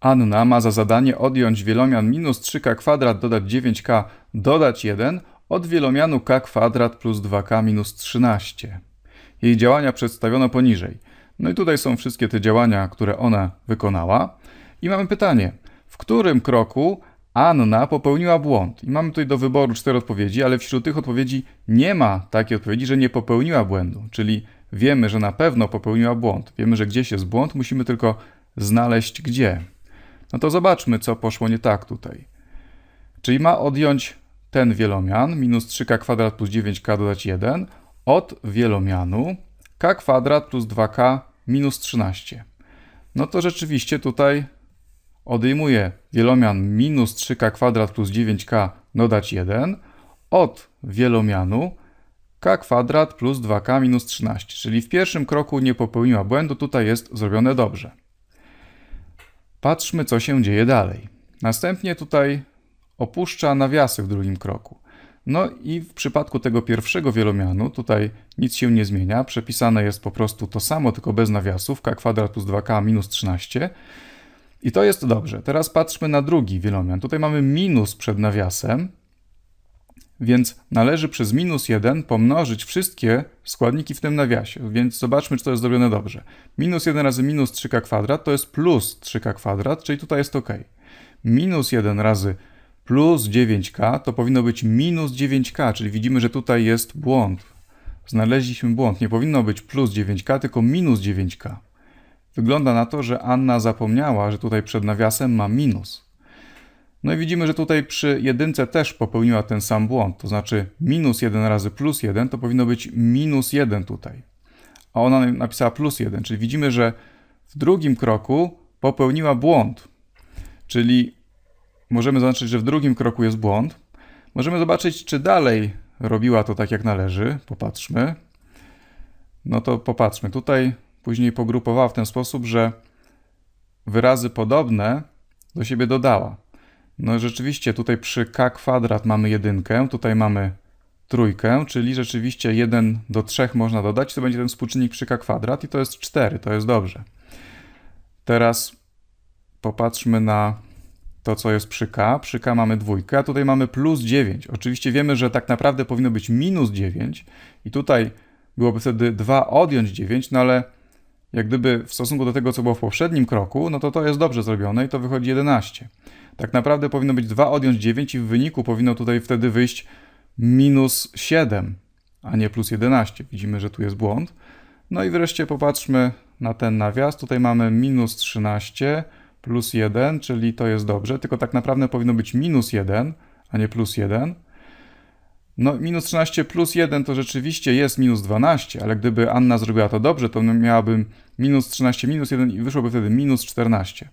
Anna ma za zadanie odjąć wielomian minus 3k kwadrat dodać 9k dodać 1 od wielomianu k kwadrat plus 2k minus 13. Jej działania przedstawiono poniżej. No i tutaj są wszystkie te działania, które ona wykonała. I mamy pytanie, w którym kroku Anna popełniła błąd? I mamy tutaj do wyboru cztery odpowiedzi, ale wśród tych odpowiedzi nie ma takiej odpowiedzi, że nie popełniła błędu. Czyli wiemy, że na pewno popełniła błąd. Wiemy, że gdzieś jest błąd, musimy tylko znaleźć gdzie. No to zobaczmy, co poszło nie tak tutaj. Czyli ma odjąć ten wielomian, minus 3k kwadrat plus 9k dodać 1, od wielomianu k kwadrat plus 2k minus 13. No to rzeczywiście tutaj odejmuje wielomian minus 3k kwadrat plus 9k dodać 1 od wielomianu k kwadrat plus 2k minus 13. Czyli w pierwszym kroku nie popełniła błędu, tutaj jest zrobione dobrze. Patrzmy, co się dzieje dalej. Następnie tutaj opuszcza nawiasy w drugim kroku. No i w przypadku tego pierwszego wielomianu tutaj nic się nie zmienia. Przepisane jest po prostu to samo, tylko bez nawiasów. k kwadrat plus 2k minus 13. I to jest dobrze. Teraz patrzmy na drugi wielomian. Tutaj mamy minus przed nawiasem, więc należy przez minus 1 pomnożyć wszystkie składniki w tym nawiasie. Więc zobaczmy, czy to jest zrobione dobrze. Minus 1 razy minus 3k kwadrat to jest plus 3k kwadrat, czyli tutaj jest ok. Minus 1 razy plus 9k to powinno być minus 9k, czyli widzimy, że tutaj jest błąd. Znaleźliśmy błąd. Nie powinno być plus 9k, tylko minus 9k. Wygląda na to, że Anna zapomniała, że tutaj przed nawiasem ma minus. No i widzimy, że tutaj przy jedynce też popełniła ten sam błąd, to znaczy minus 1 razy plus 1 to powinno być minus 1 tutaj. A ona napisała plus 1, czyli widzimy, że w drugim kroku popełniła błąd. Czyli możemy zaznaczyć, że w drugim kroku jest błąd. Możemy zobaczyć, czy dalej robiła to tak jak należy. Popatrzmy. No to popatrzmy. Tutaj później pogrupowała w ten sposób, że wyrazy podobne do siebie dodała. No rzeczywiście tutaj przy k kwadrat mamy jedynkę, tutaj mamy trójkę, czyli rzeczywiście 1 do 3 można dodać, to będzie ten współczynnik przy k kwadrat i to jest 4, to jest dobrze. Teraz popatrzmy na to, co jest przy k. Przy k mamy dwójkę, a tutaj mamy plus 9. Oczywiście wiemy, że tak naprawdę powinno być minus 9 i tutaj byłoby wtedy 2 odjąć 9, no ale jak gdyby w stosunku do tego, co było w poprzednim kroku, no to to jest dobrze zrobione i to wychodzi 11. Tak naprawdę powinno być 2 odjąć 9 i w wyniku powinno tutaj wtedy wyjść minus 7, a nie plus 11. Widzimy, że tu jest błąd. No i wreszcie popatrzmy na ten nawias. Tutaj mamy minus 13 plus 1, czyli to jest dobrze, tylko tak naprawdę powinno być minus 1, a nie plus 1. No, minus 13 plus 1 to rzeczywiście jest minus 12, ale gdyby Anna zrobiła to dobrze, to no, miałabym minus 13 minus 1 i wyszłoby wtedy minus 14.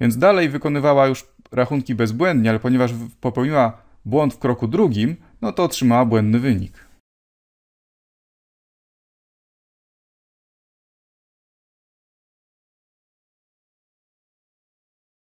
Więc dalej wykonywała już rachunki bezbłędnie, ale ponieważ popełniła błąd w kroku drugim, no to otrzymała błędny wynik.